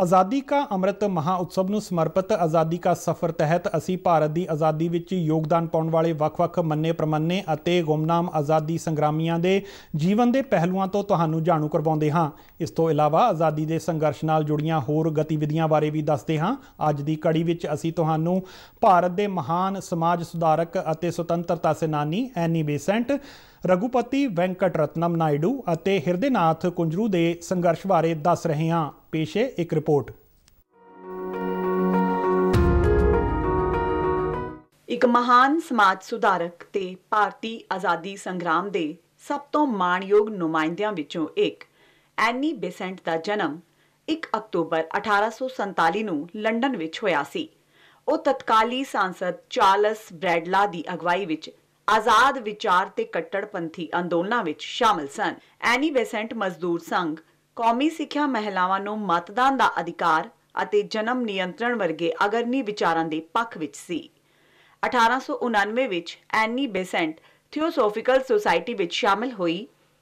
ਆਜ਼ਾਦੀ ਕਾ ਅੰਮ੍ਰਿਤ ਮਹਾਉਤਸਵ ਨੂੰ ਸਮਰਪਿਤ ਆਜ਼ਾਦੀ ਕਾ ਸਫ਼ਰ ਤਹਿਤ ਅਸੀਂ ਭਾਰਤ ਦੀ ਆਜ਼ਾਦੀ ਵਿੱਚ ਯੋਗਦਾਨ ਪਾਉਣ ਵਾਲੇ ਵੱਖ-ਵੱਖ ਮੰਨੇ ਪ੍ਰਮੰਨੇ ਅਤੇ ਗੁਮਨਾਮ ਆਜ਼ਾਦੀ ਸੰਗਰਾਮੀਆਂ ਦੇ ਜੀਵਨ ਦੇ ਪਹਿਲੂਆਂ ਤੋਂ ਤੁਹਾਨੂੰ ਜਾਣੂ ਕਰਵਾਉਂਦੇ ਹਾਂ ਇਸ ਤੋਂ ਇਲਾਵਾ ਆਜ਼ਾਦੀ ਦੇ ਸੰਘਰਸ਼ ਨਾਲ ਜੁੜੀਆਂ ਹੋਰ ਗਤੀਵਿਧੀਆਂ ਬਾਰੇ ਵੀ ਦੱਸਦੇ ਹਾਂ ਅੱਜ ਦੀ ਕੜੀ ਵਿੱਚ ਅਸੀਂ ਤੁਹਾਨੂੰ ਭਾਰਤ ਦੇ ਮਹਾਨ ਸਮਾਜ ਸੁਧਾਰਕ ਅਤੇ ਸੁਤੰਤਰਤਾ ਸੈਨਾਨੀ ਐਨੀ ਬੇਸੈਂਟ ਰਘੂਪਤੀ ਵੈਂਕਟ ਰਤਨਮ ਨਾਇਡੂ ਅਤੇ ਹਿਰਦੇਨਾਥ ਕੁੰਜਰੂ ਦੇ ਸੰਘਰਸ਼ ਬਾਰੇ ਦੱਸ ਰਹੇ ਹਾਂ ਪੇਸ਼ ਹੈ ਇੱਕ ਰਿਪੋਰਟ ਇੱਕ ਮਹਾਨ ਸਮਾਜ ਸੁਧਾਰਕ ਤੇ ਭਾਰਤੀ ਆਜ਼ਾਦੀ ਸੰਗਰਾਮ ਦੇ ਸਭ ਤੋਂ ਮਾਣਯੋਗ ਨੁਮਾਇੰਦਿਆਂ ਵਿੱਚੋਂ ਇੱਕ ਐਨੀ ਬੇਸੈਂਟ ਦਾ ਜਨਮ 1 ਅਕਤੂਬਰ 1847 ਨੂੰ ਲੰਡਨ ਵਿੱਚ ਹੋਇਆ ਸੀ ਉਹ ਤਤਕਾਲੀ ਸੰਸਦ ਚਾਰਲਸ ਬ੍ਰੈਡਲਾ ਦੀ ਅਗਵਾਈ ਵਿੱਚ ਆਜ਼ਾਦ ਵਿਚਾਰ ਤੇ ਕੱਟੜਪੰਥੀ ਅੰਦੋਲਨਾਂ ਵਿੱਚ ਸ਼ਾਮਲ ਸਨ ਐਨੀ ਬੇਸੈਂਟ ਮਜ਼ਦੂਰ ਸੰਘ ਕੌਮੀ ਸਿੱਖਿਆ ਮਹਿਲਾਵਾਂ ਨੂੰ ਮਤਦਾਨ ਦਾ ਅਧਿਕਾਰ ਅਤੇ ਜਨਮ ਨਿਯੰਤਰਣ ਵਰਗੇ ਅਗਰਨੀ ਵਿਚਾਰਾਂ ਦੇ ਪੱਖ ਵਿੱਚ ਸੀ 1899 ਵਿੱਚ ਐਨੀ ਬੇਸੈਂਟ ਥਿਓਸੋਫਿਕਲ ਸੁਸਾਇਟੀ ਵਿੱਚ ਸ਼ਾਮਲ ਹੋਈ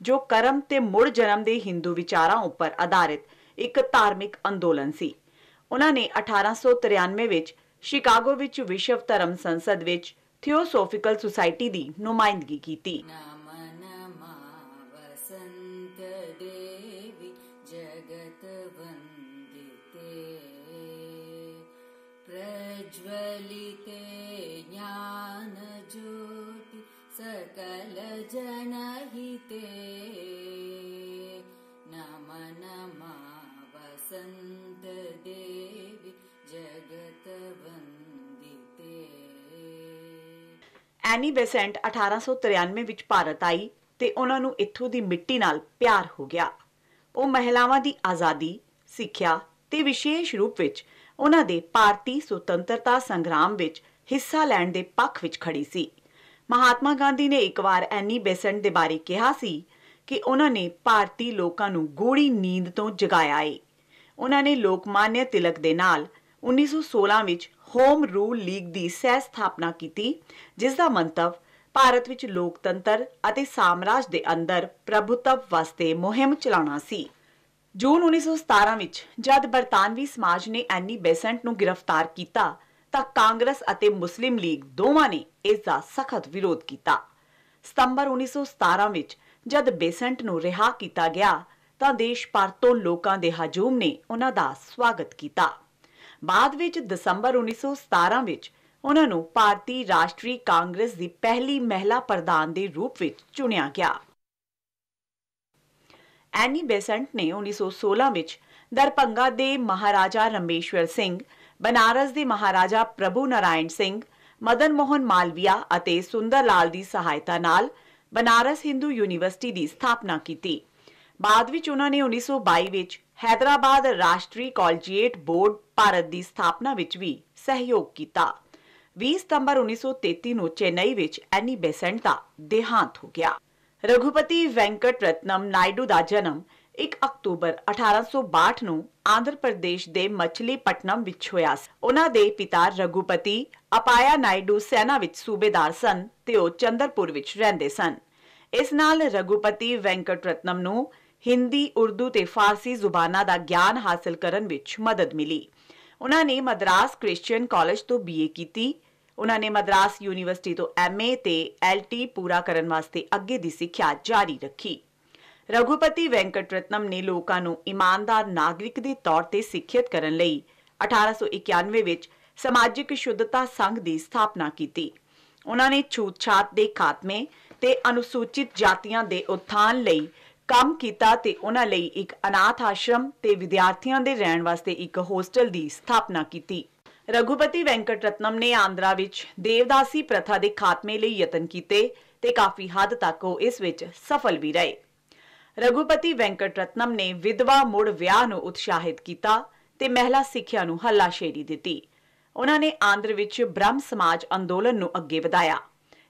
ਜੋ ਕਰਮ ਤੇ ਮੁੜ ਜਨਮ ਦੇ ਹਿੰਦੂ ਵਿਚਾਰਾਂ ਉੱਪਰ ਆਧਾਰਿਤ ਇੱਕ ਧਾਰਮਿਕ ਅੰਦੋਲਨ ਸੀ ਉਹਨਾਂ ਨੇ 1893 ਵਿੱਚ ਸ਼ਿਕਾਗੋ ਵਿੱਚ ਵਿਸ਼ਵ ਧਰਮ ਸੰਸਦ ਵਿੱਚ ਥਿਓਸੋਫਿਕਲ ਸੁਸਾਇਟੀ ਦੀ ਨੁਮਾਇੰਦਗੀ ਕੀਤੀ प्रज्वलिते ज्ञानज्योति सकलजनहिते नम नमा वसन्तदेवि जगतवन्दिते ਐਨੀ ਬੇਸੈਂਟ 1893 ਵਿੱਚ ਭਾਰਤ ਆਈ ਤੇ ਉਹਨਾਂ ਨੂੰ ਇੱਥੋਂ ਦੀ ਮਿੱਟੀ ਨਾਲ ਪਿਆਰ ਹੋ ਗਿਆ ਉਹ ਮਹਿਲਾਵਾਂ ਦੀ ਆਜ਼ਾਦੀ ਸਿੱਖਿਆ ਤੇ ਵਿਸ਼ੇਸ਼ ਰੂਪ ਵਿੱਚ ਉਹਨਾਂ ਦੇ ਭਾਰਤੀ ਸੁਤੰਤਰਤਾ ਸੰਗਰਾਮ ਵਿੱਚ ਹਿੱਸਾ ਲੈਣ ਦੇ ਪੱਖ ਵਿੱਚ ਖੜੀ ਸੀ ਮਹਾਤਮਾ ਗਾਂਧੀ ਨੇ ਇੱਕ ਵਾਰ ਐਨੀ ਬੇਸੈਂਟ ਦੇ ਬਾਰੇ ਕਿਹਾ ਸੀ ਕਿ ਉਹਨਾਂ ਨੇ ਭਾਰਤੀ ਲੋਕਾਂ ਨੂੰ ਗੂੜੀ ਨੀਂਦ ਤੋਂ ਜਗਾਇਆ ਏ ਉਹਨਾਂ ਨੇ ਲੋਕਮਾਨਯ ਤਿਲਕ ਦੇ ਨਾਲ 1916 ਵਿੱਚ ਹੋਮ ਰੂਲ ਲੀਗ ਦੀ ਸਹਿ ਸਥਾਪਨਾ ਕੀਤੀ ਜਿਸ ਦਾ ਮੰਤਵ ਭਾਰਤ ਵਿੱਚ ਲੋਕਤੰਤਰ ਅਤੇ ਸਾਮਰਾਜ ਦੇ ਅੰਦਰ ਪ੍ਰਭੂਤਵ ਵਾਸਤੇ ਮੁਹਿੰਮ ਚਲਾਉਣਾ ਸੀ ਜੂਨ 1917 ਵਿੱਚ ਜਦ ਬਰਤਾਨਵੀ ਸਮਾਜ ਨੇ ਐਨੀ ਬੇਸੈਂਟ ਨੂੰ ਗ੍ਰਿਫਤਾਰ ਕੀਤਾ ਤਾਂ ਕਾਂਗਰਸ ਅਤੇ ਮੁਸਲਿਮ ਲੀਗ ਦੋਵਾਂ ਨੇ ਇਸ ਦਾ ਸਖਤ ਵਿਰੋਧ ਕੀਤਾ ਸਤੰਬਰ 1917 ਵਿੱਚ ਜਦ ਬੇਸੈਂਟ ਨੂੰ ਰਿਹਾ ਕੀਤਾ ਗਿਆ ਤਾਂ ਦੇਸ਼ ਭਰ ਤੋਂ ਲੋਕਾਂ ਦੇ ਹਜੂਮ ਨੇ ਉਹਨਾਂ ਦਾ ਸਵਾਗਤ ਕੀਤਾ ਬਾਅਦ ਵਿੱਚ ਦਸੰਬਰ 1917 ਵਿੱਚ ਉਹਨਾਂ ਨੂੰ ਭਾਰਤੀ ਰਾਸ਼ਟਰੀ ਕਾਂਗਰਸ ਦੀ ਪਹਿਲੀ ਮਹਿਲਾ ਪ੍ਰਧਾਨ ਦੇ ਰੂਪ ਵਿੱਚ ਚੁਣਿਆ ਗਿਆ ਐਨੀ ਬੇਸੈਂਟ ਨੇ 1916 ਵਿੱਚ ਦਰਪੰਗਾ ਦੇ ਮਹਾਰਾਜਾ ਰਮੇਸ਼ਵਰ ਸਿੰਘ ਬਨਾਰਸ ਦੇ ਮਹਾਰਾਜਾ ਪ੍ਰਭੂ ਨਾਰਾਇਣ ਸਿੰਘ ਮਦਨ ਮੋਹਨ ਮਾਲਵੀਆ ਅਤੇ ਸੁੰਦਰ ਲਾਲ ਦੀ ਸਹਾਇਤਾ ਨਾਲ ਬਨਾਰਸ ਹਿੰਦੂ ਯੂਨੀਵਰਸਿਟੀ ਦੀ ਸਥਾਪਨਾ ਕੀਤੀ ਬਾਅਦ ਵਿੱਚ ਉਹਨਾਂ ਨੇ 1922 ਵਿੱਚ ਹైదరాబాద్ ਰਾਸ਼ਟਰੀ ਕਾਲਜੀਏਟ ਬੋਰਡ ਭਾਰਤ ਦੀ ਸਥਾਪਨਾ ਵਿੱਚ ਵੀ ਸਹਿਯੋਗ ਕੀਤਾ 20 ਸਤੰਬਰ 1933 ਨੂੰ ਚੇਨਈ ਵਿੱਚ ਐਨੀ ਬੇਸੈਂਟ ਦਾ ਦੇਹਾਂਤ ਹੋ ਗਿਆ ਰਘੁਪਤੀ ਵੈਂਕਟ ਰਤਨਮ ਨਾਇਡੂ ਦਾ ਜਨਮ 1 ਅਕਤੂਬਰ 1862 ਨੂੰ ਆਂਧਰਾ ਪ੍ਰਦੇਸ਼ ਦੇ ਮਛਲੀਪਟਨਮ ਵਿੱਚ ਹੋਇਆ ਸੀ। ਉਹਨਾਂ ਦੇ ਪਿਤਾ ਰਘੁਪਤੀ ਅਪਾਇਆ ਨਾਇਡੂ ਸੈਨਾ ਵਿੱਚ ਸੂਬੇਦਾਰ ਸਨ ਤੇ ਉਹ ਚੰਦਰਪੁਰ ਵਿੱਚ ਰਹਿੰਦੇ ਸਨ। ਇਸ ਨਾਲ ਰਘੁਪਤੀ ਵੈਂਕਟ ਰਤਨਮ ਨੂੰ ਹਿੰਦੀ, ਉਰਦੂ ਤੇ ਫਾਰਸੀ ਜ਼ੁਬਾਨਾਂ ਦਾ ਗਿਆਨ ਹਾਸਲ ਕਰਨ ਵਿੱਚ ਮਦਦ ਮਿਲੀ। ਉਹਨਾਂ ਨੇ ਮਦਰਾਸ ਕ੍ਰਿਸਚੀਅਨ ਕਾਲਜ ਤੋਂ ਬੀਏ ਕੀਤੀ ਉਹਨਾਂ ਨੇ ਮਦਰਾਸ ਯੂਨੀਵਰਸਿਟੀ ਤੋਂ ਐਮਏ ਤੇ ਐਲਟੀ ਪੂਰਾ ਕਰਨ ਵਾਸਤੇ ਅੱਗੇ ਦੀ ਸਿੱਖਿਆ ਜਾਰੀ ਰੱਖੀ ਰਘੁਪਤੀ ਵੈਂਕਟ ਰਤਨਮ ਨੇ ਲੋਕਾਂ ਨੂੰ ਇਮਾਨਦਾਰ ਨਾਗਰਿਕ ਦੇ ਤੌਰ ਤੇ ਸਿੱਖਿਅਤ ਕਰਨ ਲਈ 1891 ਵਿੱਚ ਸਮਾਜਿਕ ਸ਼ੁੱਧਤਾ ਸੰਘ ਦੀ ਸਥਾਪਨਾ ਕੀਤੀ ਉਹਨਾਂ ਨੇ ਛੂਤਛਾਤ ਦੇ ਖਾਤਮੇ ਤੇ ਅਨੁਸੂਚਿਤ ਜਾਤੀਆਂ ਦੇ ਉਥਾਨ ਲਈ ਕੰਮ ਕੀਤਾ ਤੇ ਉਹਨਾਂ ਲਈ ਇੱਕ ਅਨਾਥ ਆਸ਼ਰਮ ਤੇ ਵਿਦਿਆਰਥੀਆਂ ਦੇ ਰਹਿਣ ਵਾਸਤੇ ਇੱਕ ਹੋਸਟਲ ਦੀ ਸਥਾਪਨਾ ਕੀਤੀ ਰਘੁਪਤੀ ਵੈਂਕਟ ਰਤਨਮ ਨੇ ਆਂਧਰਾ ਵਿੱਚ ਦੇਵਦਾਸੀ ਪ੍ਰਥਾ ਦੇ ਖਾਤਮੇ ਲਈ ਯਤਨ ਕੀਤੇ ਤੇ ਕਾਫੀ ਹੱਦ ਤੱਕ ਉਹ ਇਸ ਵਿੱਚ ਸਫਲ ਵੀ ਰਹੇ ਰਘੁਪਤੀ ਵੈਂਕਟ ਰਤਨਮ ਨੇ ਵਿਧਵਾ ਮੁੜ ਵਿਆਹ ਨੂੰ ਉਤਸ਼ਾਹਿਤ ਕੀਤਾ ਤੇ ਮਹਿਲਾ ਸਿੱਖਿਆ ਨੂੰ ਹੱਲਾਸ਼ੇਰੀ ਦਿੱਤੀ ਉਹਨਾਂ ਨੇ ਆਂਦਰ ਵਿੱਚ ਬ੍ਰਹਮ ਸਮਾਜ ਅੰਦੋਲਨ ਨੂੰ ਅੱਗੇ ਵਧਾਇਆ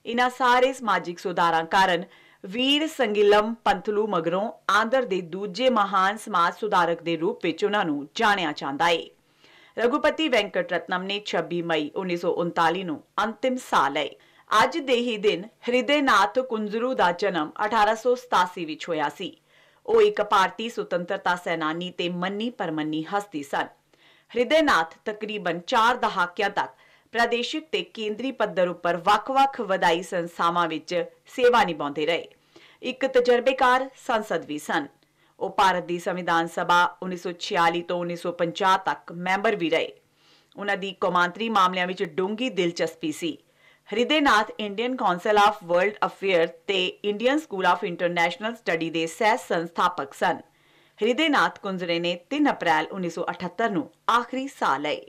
ਇਹਨਾਂ ਸਾਰੇ ਸਮਾਜਿਕ ਸੁਧਾਰਾਂ ਕਾਰਨ ਵੀਰ ਸੰਗਿਲਮ ਪੰਥਲੂ ਮਗਰੋਂ ਆਂਦਰ ਦੇ ਦੂਜੇ ਮਹਾਨ ਸਮਾਜ ਸੁਧਾਰਕ ਦੇ ਰੂਪ ਵਿੱਚ ਉਹਨਾਂ ਨੂੰ ਜਾਣਿਆ ਜਾਂਦਾ ਹੈ ਰਘੁਪਤੀ ਵੈਂਕਟ ਰਤਨਮ ਨੇ 26 ਮਈ 1939 ਨੂੰ ਅੰਤਿਮ ਸਾਹ ਲਏ ਅੱਜ ਦੇ ਹੀ ਦਿਨ ਹ੍ਰਿਦੇਨਾਥ ਕੁੰਜਰੂ ਦਾ ਜਨਮ 1887 ਵਿੱਚ ਹੋਇਆ ਸੀ ਉਹ ਇੱਕ ਭਾਰਤੀ ਸੁਤੰਤਰਤਾ ਸੈਨਾਨੀ ਤੇ ਮੰਨੀ ਪਰਮੰਨੀ ਹਸਤੀ ਸਨ ਹ੍ਰਿਦੇਨਾਥ ਤਕਰੀਬਨ 4 ਦਹਾਕਿਆਂ ਤੱਕ ਪ੍ਰਦੇਸ਼ਿਕ ਤੇ ਕੇਂਦਰੀ ਪੱਧਰ ਉੱਪਰ ਵੱਖ-ਵੱਖ ਵਧਾਈ ਸੰਸਥਾਵਾਂ ਵਿੱਚ ਸੇਵਾ ਨਿਭਾਉਂਦੇ ਰਹੇ ਇੱਕ ਤਜਰਬੇਕਾਰ ਸੰਸਦ ਵੀ ਸਨ ਉਹ ਭਾਰਤ ਦੀ ਸੰਵਿਧਾਨ ਸਭਾ 1946 ਤੋਂ 1950 ਤੱਕ ਮੈਂਬਰ ਵੀ ਰਹੇ ਉਹਨਾਂ ਦੀ ਕੌਮਾਂਤਰੀ ਮਾਮਲਿਆਂ ਵਿੱਚ ਡੂੰਗੀ ਦਿਲਚਸਪੀ ਸੀ Hridaynath Indian council of world affair ਤੇ Indian school of international study ਦੇ ਸਹਿ ਸੰਸਥਾਪਕ ਸਨ ਹਰਿਦੇਨਾਥ ਕੁੰਜਰੇ ਨੇ 3 ਅਪ੍ਰੈਲ 1978 ਨੂੰ ਆਖਰੀ ਸਾਹ ਲਏ